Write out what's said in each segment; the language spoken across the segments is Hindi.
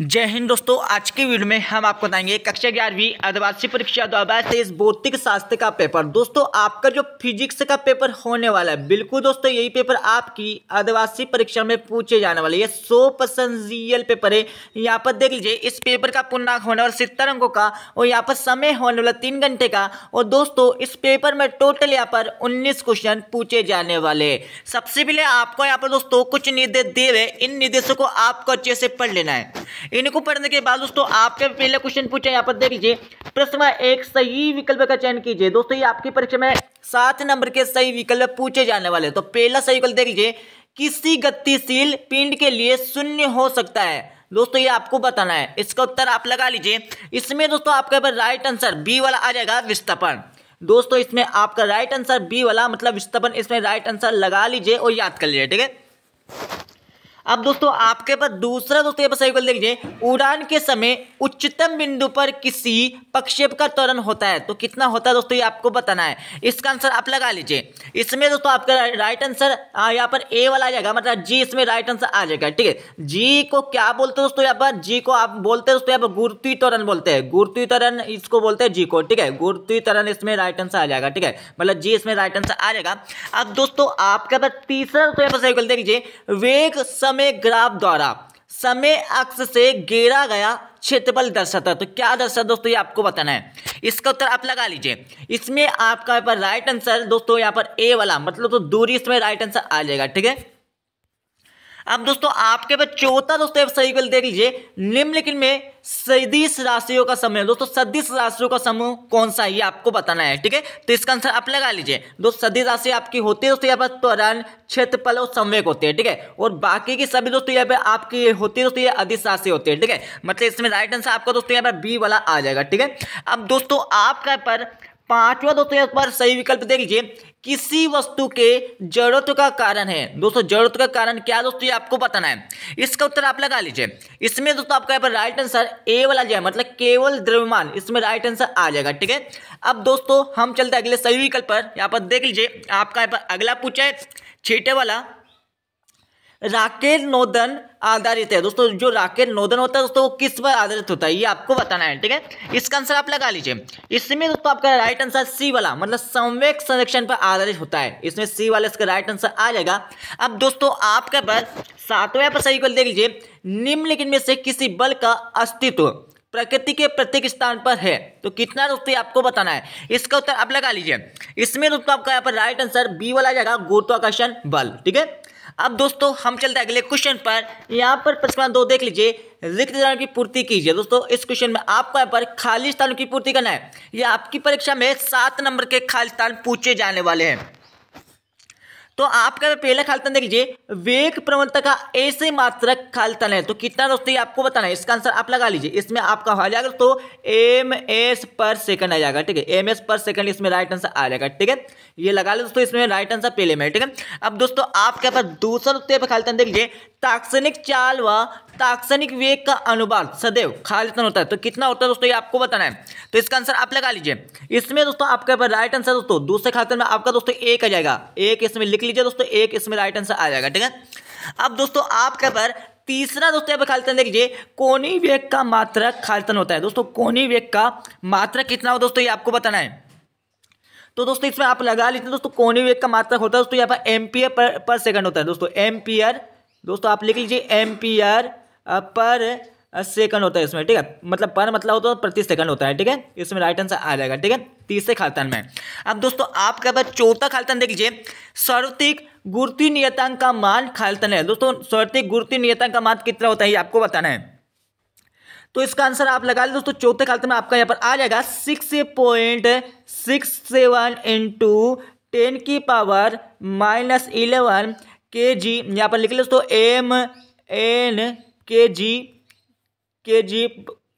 जय हिंद दोस्तों आज की वीडियो में हम आपको बताएंगे कक्षा ग्यारहवीं आदिवासी परीक्षा दो हजार तेईस भौतिक शास्त्र का पेपर दोस्तों आपका जो फिजिक्स का पेपर होने वाला है बिल्कुल दोस्तों यही पेपर आपकी आदिवासी परीक्षा में पूछे जाने वाले ये सौ परसेंट जीएल पेपर है यहाँ पर देख लीजिए इस पेपर का पूर्णांक होने वाला सितर अंकों का और यहाँ पर समय होने वाला तीन घंटे का और दोस्तों इस पेपर में टोटल यहाँ पर उन्नीस क्वेश्चन पूछे जाने वाले सबसे पहले आपको यहाँ पर दोस्तों कुछ निर्देश दे हुए इन निर्देशों को आपको अच्छे से पढ़ लेना है इनको पढ़ने के बाद दोस्तों आपके पहला क्वेश्चन पूछे यहाँ पर देख लीजिए प्रश्न एक सही विकल्प का चयन कीजिए दोस्तों ये आपकी परीक्षा में सात नंबर के सही विकल्प पूछे जाने वाले तो पहला सही विकल्प देख लीजिए किसी गतिशील पिंड के लिए शून्य हो सकता है दोस्तों ये आपको बताना है इसका उत्तर आप लगा लीजिए इसमें दोस्तों आपका राइट आंसर बी वाला आ जाएगा विस्थापन दोस्तों इसमें आपका राइट आंसर बी वाला मतलब विस्थापन इसमें राइट आंसर लगा लीजिए और याद कर लीजिए ठीक है अब दोस्तों आपके पास दूसरा दोस्तों ये सही गलत लीजिए उड़ान के समय उच्चतम बिंदु पर किसी पक्षेप का त्वरण होता है तो कितना होता है दोस्तों ये आपको बताना है इसका आंसर आप लगा लीजिए इसमें दोस्तों आपका राइट आंसर यहाँ पर ए वाला आ जाएगा मतलब जी इसमें राइट आंसर आ जाएगा ठीक है जी को क्या बोलते हैं दोस्तों यहाँ पर जी को आप बोलते हैं दोस्तों यहाँ पर गुरुत्वी त्वरण बोलते हैं गुरुत्वी त्वरण इसको बोलते हैं जी को ठीक है गुरुत्वी त्वरण इसमें राइट आंसर आ जाएगा ठीक है मतलब जी इसमें राइट आंसर आ जाएगा अब दोस्तों आपके पास तीसरा दोस्तों यहाँ पर सही गलत लीजिए वेग सम समय ग्राफ द्वारा समय अक्ष से गेरा गया क्षेत्रफल दर्शाता है तो क्या दर्शाता है दोस्तों ये आपको बताना है इसका उत्तर आप लगा लीजिए इसमें आपका यहाँ पर राइट आंसर दोस्तों यहाँ पर ए वाला मतलब तो दूरी इसमें राइट आंसर आ जाएगा ठीक है अब दोस्तों आपके पास चौथा दोस्तों सही गलत देख लीजिए निम्नलिखित में सदीस राशियों का समूह दोस्तों सदीस राशियों का समूह कौन सा ये आपको बताना है ठीक है तो इसका आंसर आप लगा लीजिए दोस्तों सदी राशि आपकी होती है दोस्तों यहाँ पर त्वरण क्षेत्रफल और संवेक होते हैं ठीक है ठीके? और बाकी की सभी दोस्तों यहाँ पे आपकी होती है दोस्तों ये अधिश राशि होती है ठीक है मतलब इसमें राइट आंसर आपका दोस्तों यहाँ पर बी वाला आ जाएगा ठीक है अब दोस्तों आपका पर पांचवा दोस्तों यहाँ पर सही विकल्प देख लीजिए किसी वस्तु के जड़त्व का कारण है दोस्तों जड़त्व का कारण क्या दोस्तों ये आपको बताना है इसका उत्तर आप लगा लीजिए इसमें दोस्तों आपका यहाँ पर राइट आंसर ए वाला जो है मतलब केवल द्रव्यमान इसमें राइट आंसर आ जाएगा ठीक है अब दोस्तों हम चलते अगले सही विकल्प पर यहाँ पर देख लीजिए आपका यहाँ पर अगला पूछा है छीटे वाला राकेश नोदन आधारित है दोस्तों जो राकेट नोदन होता है दोस्तों वो किस पर आधारित होता है ये आपको बताना है ठीक है इसका आंसर आप लगा लीजिए इसमें दोस्तों आपका राइट आंसर सी वाला मतलब संवेक संरक्षण पर आधारित होता है इसमें सी वाला इसका राइट आंसर आ जाएगा अब दोस्तों आपके पास सातवें पर सही को देख लीजिए निम्नलिखित में से किसी बल का अस्तित्व प्रकृति के प्रत्येक स्थान पर है तो कितना दोस्तों आपको बताना है इसका उत्तर आप लगा लीजिए इसमें दोस्तों आपका यहाँ पर राइट आंसर बी वाला आ जाएगा गुरुत्वाकर्षण बल ठीक है अब दोस्तों हम चलते हैं अगले क्वेश्चन पर यहाँ पर प्रश्न दो देख लीजिए रिक्त स्थानों की पूर्ति कीजिए दोस्तों इस क्वेश्चन में आपको यहाँ पर खाली स्थानों की पूर्ति करना है ये आपकी परीक्षा में सात नंबर के खाली स्थान पूछे जाने वाले हैं तो आपका तो पहला खालतन देख लीजिए वेग प्रवणता का ऐसे मात्रक खालतन है तो कितना दोस्तों आपको बताना है इसका आंसर आप लगा लीजिए इसमें आपका हो जाएगा दोस्तों एम एस पर सेकंड आ जाएगा ठीक है एम एस पर सेकंड इसमें राइट आंसर आ जाएगा ठीक है ये लगा ले दोस्तों इसमें राइट आंसर पहले में ठीक है अब दोस्तों आपके पास दूसरा उत्तर खालतन देख लीजिए ताक्षणिक चाल व ताक्षणिक वेग का अनुवाद सदैव खालतन होता है तो कितना होता है दोस्तों ये आपको बताना है तो इसका आंसर आप लगा लीजिए इसमें दोस्तों आपके पास राइट आंसर दोस्तों दूसरे खालतन में आपका दोस्तों एक आ जाएगा एक इसमें लिख लीजिए दोस्तों एक इसमें राइट आंसर आ जाएगा ठीक है अब दोस्तों आपके पर तीसरा दोस्तों यहाँ पे खालितन देखिए कोनी वेग का मात्रक खालतन होता है दोस्तों कोनी वेग का मात्रक कितना हो दोस्तों ये आपको बताना है तो दोस्तों इसमें आप लगा लीजिए दोस्तों कोनी वेग का मात्रक होता है दोस्तों यहाँ पर एम्पियर पर, पर सेकंड होता है दोस्तों एम्पियर दोस्तों आप लिख लीजिए एम्पियर पर सेकंड होता है इसमें ठीक है मतलब पर मतलब होता है प्रति सेकंड होता है ठीक है इसमें राइट आंसर आ जाएगा ठीक है तीसरे खालतन में अब दोस्तों आपका बार चौथा खालतन देख लीजिए सर्वतिक गुरुत्वीय नियतांक का मान खालतन है दोस्तों सर्वतिक गुरुत्वीय नियतांक का मान कितना होता है ये आपको बताना है तो इसका आंसर आप लगा ले दोस्तों चौथे खालतन में आपका यहाँ पर आ जाएगा six point six seven into ten की power minus eleven K G यहाँ पर लिख लें दोस्तों एम एन के जी के जी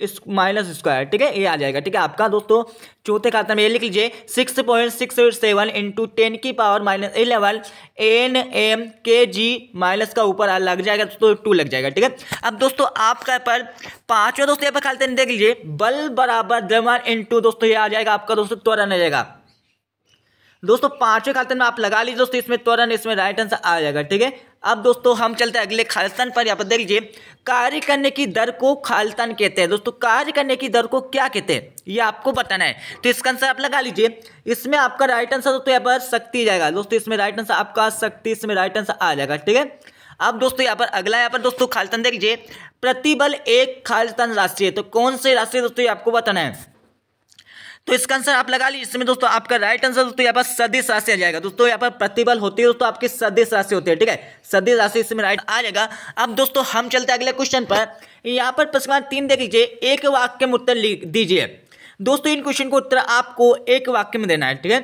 इस माइनस स्क्वायर ठीक है ये आ जाएगा ठीक है आपका दोस्तों चौथे खाते में ये लिख लीजिए six point six seven into ten की power minus eleven N M K G minus का ऊपर लग जाएगा दोस्तों टू लग जाएगा ठीक है अब दोस्तों आपका पर पांचवा दोस्तों यहाँ पर खाते देख लीजिए बल बराबर द्रव्यमान इंटू दोस्तों ये आ जाएगा आपका दोस्तों त्वरण आ जाएगा दोस्तों पांचवें खालतन में आप लगा लीजिए दोस्तों इसमें त्वरण इसमें राइट आंसर आ जाएगा ठीक है अब दोस्तों हम चलते हैं अगले खालतन पर यहाँ पर देख लीजिए कार्य करने की दर को खालतन कहते हैं दोस्तों कार्य करने की दर को क्या कहते हैं ये आपको बताना है तो इसका आंसर आप लगा लीजिए इसमें आपका राइट आंसर दोस्तों यहाँ पर शक्ति जाएगा दोस्तों इसमें राइट आंसर आपका शक्ति इसमें राइट आंसर आ जाएगा ठीक है अब दोस्तों यहाँ पर अगला यहाँ पर दोस्तों खालतन देख लीजिए प्रतिबल एक खालतन राष्ट्रीय तो कौन से राष्ट्रीय दोस्तों ये आपको बताना है तो इसका आंसर आप लगा लीजिए इसमें दोस्तों आपका राइट आंसर दोस्तों यहाँ पर सदिश राशि आ जाएगा दोस्तों यहाँ पर प्रतिबल होती है दोस्तों आपकी सदिश राशि होती है ठीक है सदिश राशि इसमें राइट आ जाएगा अब दोस्तों हम चलते अगले क्वेश्चन पर यहाँ पर प्रश्न तीन देख लीजिए एक वाक्य में उत्तर दीजिए दोस्तों इन क्वेश्चन को उत्तर आपको एक वाक्य में देना है ठीक है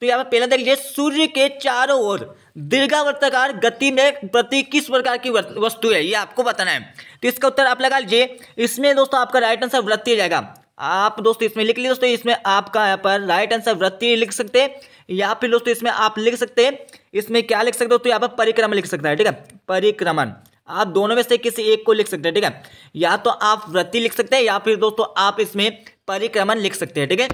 तो यहाँ पर पहला देख लीजिए सूर्य के चारों ओर दीर्घावर्तकार गति में प्रति किस प्रकार की वस्तु है ये आपको बताना है तो इसका उत्तर आप लगा लीजिए इसमें दोस्तों आपका राइट आंसर वृत्ति जाएगा आप दोस्तों इसमें लिख लिए दोस्तों इसमें आपका यहाँ पर राइट आंसर वृत्ति लिख सकते हैं या फिर दोस्तों इसमें आप लिख सकते हैं इसमें क्या लिख सकते हो तो यहाँ पर परिक्रमण लिख सकता है ठीक है परिक्रमण आप दोनों में से किसी एक को लिख सकते हैं ठीक है या तो आप वृत्ति लिख सकते हैं या फिर दोस्तों आप इसमें परिक्रमण लिख सकते हैं ठीक है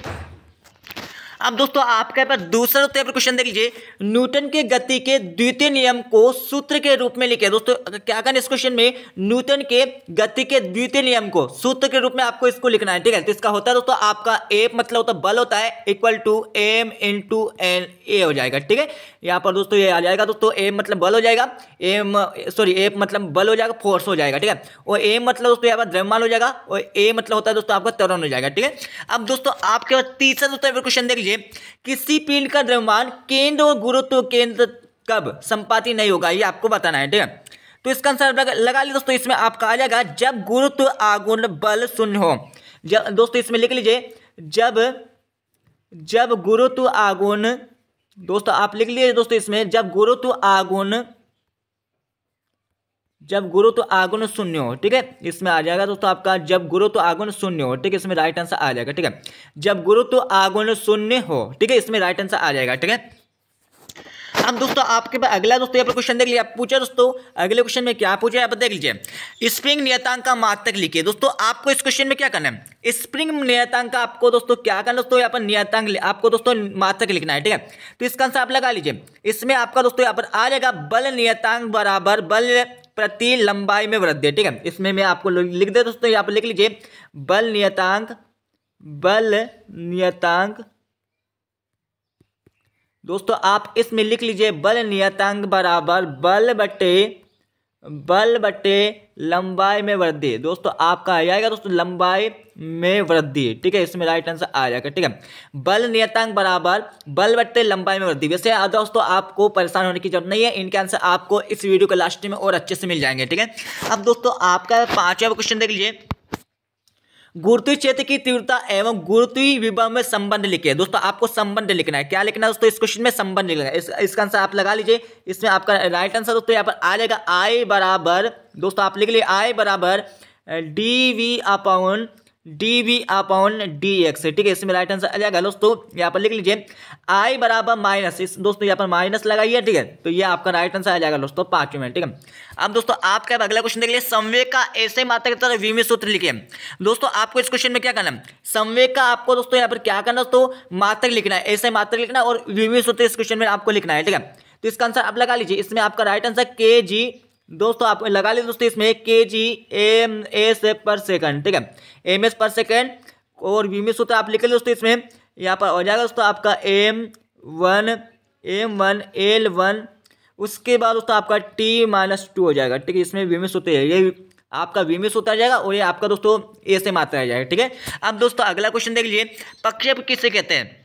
अब दोस्तों आपके पर दूसरा तो पर क्वेश्चन देख लीजिए न्यूटन के गति के द्वितीय नियम को सूत्र के रूप में लिखे दोस्तों क्या करना इस क्वेश्चन में न्यूटन के गति के द्वितीय नियम को सूत्र के रूप में आपको इसको लिखना है ठीक है तो इसका होता है दोस्तों आपका ए मतलब होता बल होता है equal to M into N A हो जाएगा ठीक है यहाँ पर दोस्तों ये आ जाएगा दोस्तों एम मतलब बल हो जाएगा एम सॉरी ए मतलब बल हो जाएगा फोर्स हो जाएगा ठीक है और ए मतलब दोस्तों यहाँ पर द्रव्यमान हो जाएगा और ए मतलब होता है दोस्तों आपका त्वरण हो जाएगा ठीक है अब दोस्तों आपके पास तीसरा दोस्तों क्वेश्चन देख लीजिए किसी पिंड का द्रव्यमान केंद्र और गुरुत्व केंद्र कब संपाति नहीं होगा ये आपको बताना है ठीक है तो इसका आंसर लगा, लगा लीजिए दोस्तों इसमें आपका आ जाएगा जब गुरुत्व आगुण बल शून्य हो दोस्तों इसमें लिख लीजिए जब जब गुरुत्व आगुण दोस्तों आप लिख लीजिए दोस्तों इसमें जब गुरुत्व आगुण जब गुरु तो आगुन शून्य हो ठीक है इसमें आ जाएगा दोस्तों आपका जब गुरु तो आगुन शून्य हो ठीक है इसमें राइट आंसर आ जाएगा ठीक है जब गुरु तो आगुन शून्य हो ठीक है इसमें राइट आंसर आ जाएगा ठीक है अब दोस्तों आपके पास अगला दोस्तों यहाँ पर क्वेश्चन देख लिया पूछा दोस्तों अगले क्वेश्चन में क्या पूछा यहाँ पर देख लीजिए स्प्रिंग नियतांक का मात्रक लिखिए दोस्तों आपको इस क्वेश्चन में क्या करना है स्प्रिंग नियतांक का आपको दोस्तों क्या करना दोस्तों यहाँ पर नियतांक आपको दोस्तों मातक लिखना है ठीक है तो इसका आंसर आप लगा लीजिए इसमें आपका दोस्तों यहाँ पर आ जाएगा बल नियतांक बराबर बल प्रति लंबाई में वृद्धि ठीक है इसमें मैं आपको लिख दे दोस्तों यहाँ पर लिख लीजिए बल नियतांक बल नियतांक दोस्तों आप इसमें लिख लीजिए बल नियतांक बराबर बल बटे बल बटे लंबाई में वृद्धि दोस्तों आपका आ जाएगा दोस्तों लंबाई में वृद्धि ठीक है इसमें राइट आंसर आ जाएगा ठीक है बल नियतांक बराबर बल बटे लंबाई में वृद्धि वैसे दोस्तों आपको परेशान होने की जरूरत नहीं है इनके आंसर आपको इस वीडियो के लास्ट में और अच्छे से मिल जाएंगे ठीक है अब दोस्तों आपका पांचवा क्वेश्चन देख लीजिए गुरुत्वीय क्षेत्र की तीव्रता एवं गुरुत्वीय विभव में संबंध लिखे दोस्तों आपको संबंध लिखना है क्या लिखना है दोस्तों इस क्वेश्चन में संबंध लिखना है इस, इसका आंसर आप लगा लीजिए इसमें आपका राइट आंसर दोस्तों यहाँ पर आ जाएगा आई बराबर दोस्तों आप लिख लिए आई बराबर D V upon D V upon D X ठीक है इसमें राइट आंसर आ जाएगा दोस्तों यहाँ पर लिख लीजिए आई बराबर माइनस इस दोस्तों यहाँ पर माइनस लगाइए ठीक है तो ये आपका राइट आंसर आ जाएगा दोस्तों पांचवें में ठीक है अब दोस्तों आपका अगला क्वेश्चन देख लिया संवे का ऐसे मात्रा के तरह वीमी सूत्र लिखे दोस्तों आपको इस क्वेश्चन में क्या करना है संवे का आपको दोस्तों यहाँ पर क्या करना दोस्तों मात्र लिखना है ऐसे मात्र लिखना और वीमी सूत्र इस क्वेश्चन में आपको लिखना है ठीक है तो इसका आंसर आप लगा लीजिए इसमें आपका राइट आंसर के जी दोस्तों आप लगा लीजिए दोस्तों इसमें K G M S per second ठीक है एम एस पर सेकंड और वी में सूत्र आप लिख लीजिए दोस्तों इसमें यहाँ पर हो जाएगा दोस्तों आपका M one M one L one उसके बाद दोस्तों आपका टी माइनस टू हो जाएगा ठीक है इसमें वी में सूत्र है ये आपका वी में सूत्र आ जाएगा और ये आपका दोस्तों ए से मात्रा आ जाएगा ठीक है अब दोस्तों अगला क्वेश्चन देख लीजिए प्रक्षेप किसे कहते हैं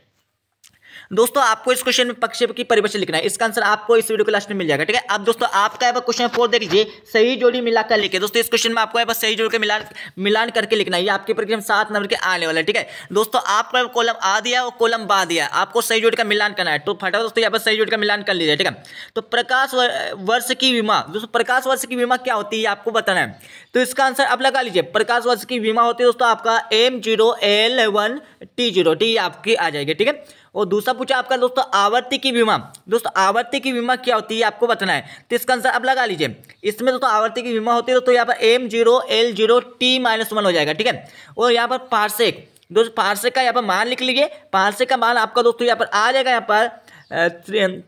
दोस्तों आपको इस क्वेश्चन में पक्षेप की परिभाषा लिखना है इसका आंसर आपको इस वीडियो के लास्ट में मिल जाएगा ठीक है अब दोस्तों आपका यहाँ पर क्वेश्चन फोर देख लीजिए सही जोड़ी मिलाकर लिखे दोस्तों इस क्वेश्चन में आपको यहाँ पर सही जोड़ के मिलान मिलान करके लिखना है ये आपके परीक्षा सात नंबर के आने वाला है ठीक है दोस्तों आपको कॉलम आ दिया और कॉलम बा दिया आपको सही जोड़ी का मिलान करना है तो फटाफट दोस्तों यहाँ पर सही जोड़ी का मिलान कर लीजिए ठीक है तो प्रकाश वर्ष की बीमा दोस्तों प्रकाश वर्ष की बीमा क्या होती है आपको बताना है तो इसका आंसर आप लगा लीजिए प्रकाश वर्ष की बीमा होती है दोस्तों आपका M zero L one T zero T आपकी आ जाएगी ठीक है और दूसरा पूछा आपका दोस्तों आवर्ती की बीमा दोस्तों आवर्ती की बीमा क्या होती है आपको बताना है तो इसका आंसर आप लगा लीजिए इसमें दोस्तों आवर्ती की बीमा होती है तो यहाँ पर M zero L zero T minus one हो जाएगा ठीक है और यहाँ पर पार्सेक दोस्तों पार्सेक का यहाँ पर मान लिख लीजिए पार्सेक का मान आपका दोस्तों यहाँ पर आ जाएगा यहाँ पर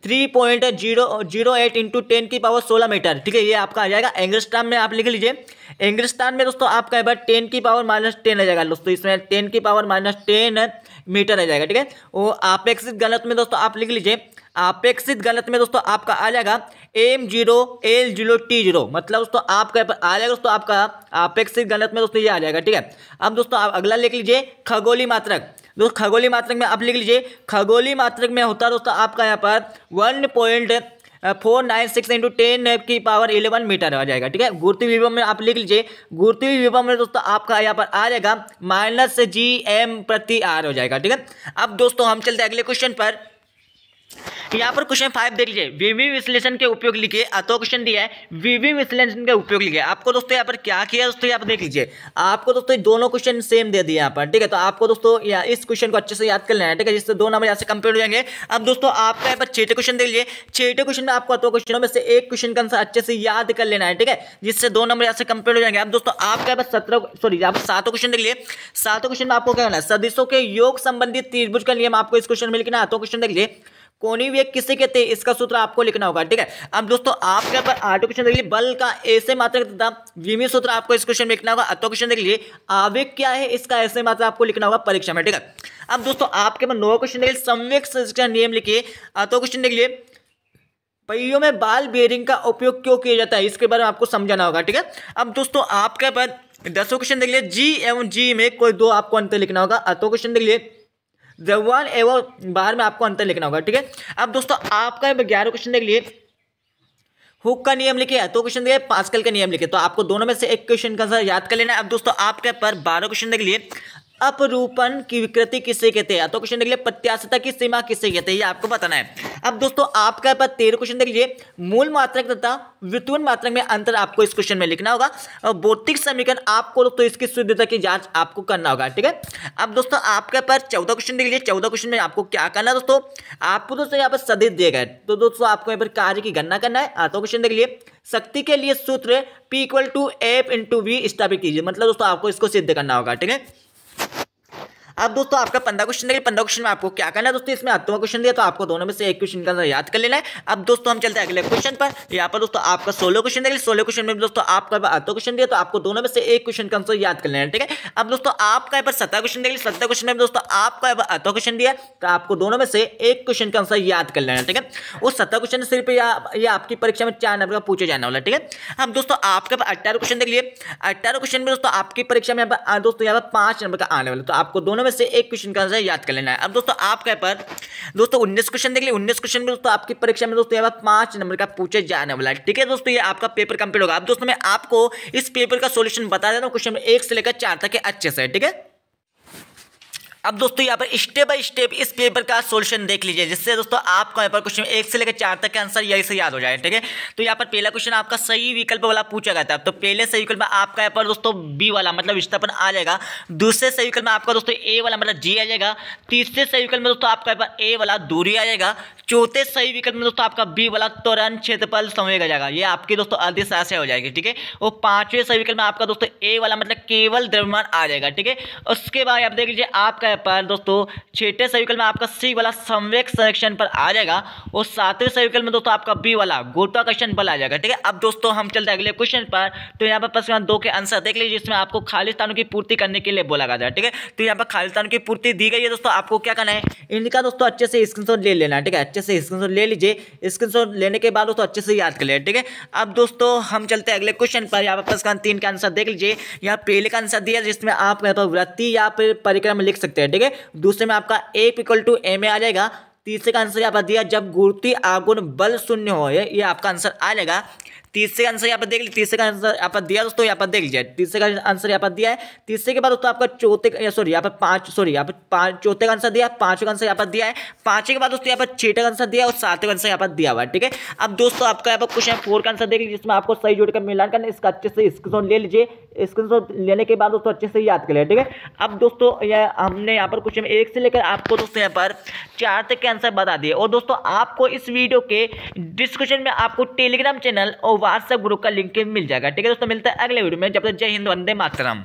three point zero zero eight into ten की पावर सोलह मीटर ठीक है ये आपका आ जाएगा एंग्रिस्टान में आप लिख लीजिए एंग्रिस्टान में दोस्तों आपका यहाँ पर टेन की पावर माइनस टेन आ जाएगा दोस्तों इसमें टेन की पावर माइनस टेन मीटर आ जाएगा ठीक है और अपेक्षित गलत में दोस्तों आप लिख लीजिए अपेक्षित गलत में दोस्तों आपका आ जाएगा M zero L zero T zero मतलब दोस्तों आपका आ जाएगा दोस्तों आपका अपेक्षित गलत में दोस्तों ये आ जाएगा ठीक है अब दोस्तों आप अगला लिख लीजिए खगोली मात्रक दोस्तों खगोली मात्रक में आप लिख लीजिए खगोली मात्रक में होता है दोस्तों आपका यहाँ पर one point four nine six into ten की पावर इलेवन मीटर आ जाएगा ठीक है गुरुत्व विभव में आप लिख लीजिए गुरुत्व विभव में दोस्तों आपका यहाँ पर आ जाएगा माइनस जी एम प्रति आर हो जाएगा ठीक है अब दोस्तों हम चलते अगले क्वेश्चन पर तो यहाँ पर क्वेश्चन फाइव देख लीजिए वीवी विश्लेषण के उपयोग लिखिए अतो क्वेश्चन दिया है वीवी विश्लेषण का उपयोग लिखिए आपको दोस्तों यहाँ पर क्या किया दोस्तों यहाँ पर देख लीजिए आपको दोस्तों दोनों क्वेश्चन सेम दे दिए यहाँ पर ठीक है तो आपको दोस्तों इस क्वेश्चन को अच्छे से याद कर लेना है ठीक है जिससे दो नंबर यहाँ से कंप्लीट हो जाएंगे अब दोस्तों आपका यहाँ पर छठे क्वेश्चन देख लीजिए छठे क्वेश्चन में आपको अतो क्वेश्चनों में से एक क्वेश्चन का आंसर अच्छे से याद कर लेना है ठीक है जिससे दो नंबर यहाँ से कंप्लीट हो जाएंगे अब दोस्तों आपका यहाँ पर सत्रह सॉरी आप सातों क्वेश्चन देख लीजिए सातों क्वेश्चन में आपको क्या करना है सदस्यों के योग संबंधित त्रिभुज का नियम आपको इस क्वेश्चन में लिखना है तो क्वेश्चन देख लीजिए कोनी वेग किसे कहते हैं इसका सूत्र आपको लिखना होगा ठीक है अब दोस्तों आपके पर आठों क्वेश्चन देख लिए बल का ऐसे मात्र तथा विमी सूत्र आपको इस क्वेश्चन में लिखना होगा अतो क्वेश्चन देख लिए आवेग क्या है इसका ऐसे मात्र आपको लिखना होगा परीक्षा में ठीक है अब दोस्तों आपके पास नौ क्वेश्चन देख लिए संवेक नियम लिखिए अतो क्वेश्चन देख लिए पहियों में बाल बेरिंग का उपयोग क्यों किया जाता है इसके बारे में आपको समझाना होगा ठीक है अब दोस्तों आपके पास दसों क्वेश्चन देख लिए जी एवं जी में कोई दो आपको अंतर लिखना होगा अतो क्वेश्चन देख लिए जवान एवं बाहर में आपको अंतर लिखना होगा ठीक है अब दोस्तों आपका ग्यारह क्वेश्चन देख लिए हुक का नियम लिखे तो क्वेश्चन देखिए पास्कल का नियम लिखे तो आपको दोनों में से एक क्वेश्चन का आंसर याद कर लेना अब दोस्तों आपके पर बारह क्वेश्चन देख लिए अपरूपण की विकृति किसे कहते हैं तो क्वेश्चन देख लीजिए प्रत्याशिता की सीमा किसे कहते हैं ये आपको बताना है अब दोस्तों आपका पास तेरह क्वेश्चन देख लीजिए मूल मात्रक तथा वित्तवन मात्रक में अंतर आपको इस क्वेश्चन में लिखना होगा भौतिक समीकरण आपको तो इसकी शुद्धता की जांच आपको करना होगा ठीक है अब दोस्तों आपके पास चौदह क्वेश्चन देख लीजिए चौदह क्वेश्चन में आपको क्या करना है दोस्तों आपको तो दोस्तों यहाँ पर सदित दिए गए तो दोस्तों आपको यहाँ पर कार्य की गणना करना है आता क्वेश्चन देख लीजिए शक्ति के लिए सूत्र P equal to F into V स्थापित कीजिए मतलब दोस्तों आपको इसको सिद्ध करना होगा ठीक है अब दोस्तों आपका पंद्रह क्वेश्चन देखिए पंद्रह क्वेश्चन में आपको क्या करना है दोस्तों इसमें हत्तवा क्वेश्चन दिया तो आपको दोनों में से एक क्वेश्चन का आंसर याद कर लेना है अब दोस्तों हम चलते हैं अगले क्वेश्चन पर यहाँ पर दोस्तों आपका सोलह क्वेश्चन देखिए सोलह क्वेश्चन में दोस्तों आपका हत्तवा क्वेश्चन दिया तो आपको दोनों में से एक क्वेश्चन का आंसर याद कर लेना है ठीक है अब दोस्तों आपका यहाँ पर सत्रह क्वेश्चन देखिए सत्रह क्वेश्चन में दोस्तों आपका यहाँ पर हत्तवा क्वेश्चन दिया तो आपको दोनों में से एक क्वेश्चन का आंसर याद कर लेना ठीक है वो सत्रह क्वेश्चन सिर्फ या आपकी परीक्षा में चार नंबर का पूछा जाने वाला ठीक है अब दोस्तों आपके अट्ठारह क्वेश्चन देख अट्ठारह क्वेश्चन में दोस्तों आपकी परीक्षा में दोस्तों यहाँ पर पांच नंबर का आने वाला तो आपको दोनों दोनों में से एक क्वेश्चन का आंसर याद कर लेना है अब दोस्तों आपके पर दोस्तों उन्नीस क्वेश्चन देख लिया उन्नीस क्वेश्चन में दोस्तों आपकी परीक्षा में दोस्तों पांच नंबर का पूछे जाने वाला है ठीक है दोस्तों ये आपका पेपर कंप्लीट होगा अब दोस्तों मैं आपको इस पेपर का सोल्यूशन बता देता हूँ क्वेश्चन एक से लेकर चार तक अच्छे से ठीक है अब दोस्तों यहाँ पर स्टेप बाय स्टेप इस पेपर का सोल्यूशन देख लीजिए जिससे दोस्तों आपको यहाँ पर क्वेश्चन एक से लेकर चार तक के आंसर यही से याद हो जाए ठीक है तो यहाँ पर पहला क्वेश्चन आपका सही विकल्प वाला पूछा गया था तो पहले सही विकल्प में आपका यहाँ पर दोस्तों बी वाला मतलब विस्थापन आ जाएगा दूसरे सही विकल्प में आपका दोस्तों ए वाला मतलब जी आ जाएगा तीसरे सही विकल्प में दोस्तों आपका यहाँ पर ए वाला दूरी आ जाएगा चौथे सही विकल्प में दोस्तों आपका बी वाला त्वरण क्षेत्रफल संवेग आ जाएगा ये आपकी दोस्तों अधिशाशय हो जाएगी ठीक है और पांचवें सही विकल्प में आपका दोस्तों ए वाला मतलब केवल द्रव्यमान आ जाएगा ठीक है उसके बाद आप देख लीजिए आपका पर दोस्तों छठे सही विकल्प में आपका सी वाला संवेग संरक्षण पर आ जाएगा और सातवें सही विकल्प में दोस्तों आपका बी वाला गुरुत्वाकर्षण बल आ जाएगा ठीक है अब दोस्तों हम चलते अगले क्वेश्चन पर तो यहाँ पर प्रश्न दो के आंसर देख लीजिए जिसमें आपको खाली स्थानों की पूर्ति करने के लिए बोला गया ठीक है तो यहाँ पर खाली स्थानों की पूर्ति दी गई है दोस्तों आपको क्या करना है इनका दोस्तों अच्छे से स्क्रीन ले लेना ठीक है अच्छे से स्क्रीन ले लीजिए स्क्रीन लेने के बाद दोस्तों अच्छे से याद कर लिया ठीक है अब दोस्तों हम चलते हैं अगले क्वेश्चन पर यहाँ पर तीन का आंसर देख लीजिए यहाँ पहले का आंसर दिया जिसमें आप यहाँ पर तो वृत्ति या फिर परिक्रम लिख सकते हैं ठीक है दूसरे में आपका F equal to M A आ जाएगा तीसरे का आंसर यहाँ पर दिया जब गुरुती आगुण बल शून्य हो ये आपका आंसर आ जाएगा तीसरे का आंसर यहाँ पर देख लीजिए तीसरे का आंसर यहाँ पर दिया दोस्तों यहाँ पर देख लीजिए तीसरे का आंसर यहाँ पर दिया है तीसरे के बाद दोस्तों आपका चौथे सॉरी यहाँ पर पांच सॉरी यहाँ पर पांच चौथे का आंसर दिया है का आंसर यहाँ पर दिया है पांचवे के बाद दोस्तों यहाँ पर छठे का आंसर दिया और सातवें का आंसर यहाँ पर दिया हुआ है ठीक है अब दोस्तों आपका यहाँ पर क्वेश्चन फोर का आंसर देख लीजिए जिसमें आपको सही जोड़कर मिलान करना इसका अच्छे से स्क्रीन ले लीजिए स्क्रीन लेने के बाद दोस्तों अच्छे से याद कर लिया ठीक है अब दोस्तों हमने यहाँ पर क्वेश्चन एक से लेकर आपको दोस्तों यहाँ पर चार तक के आंसर बता दिए और दोस्तों आपको इस वीडियो के डिस्क्रिप्शन में आपको टेलीग्राम चैनल और व्हाट्सएप ग्रुप का लिंक मिल जाएगा ठीक है दोस्तों मिलता है अगले वीडियो में जब तक जय हिंद वंदे मातरम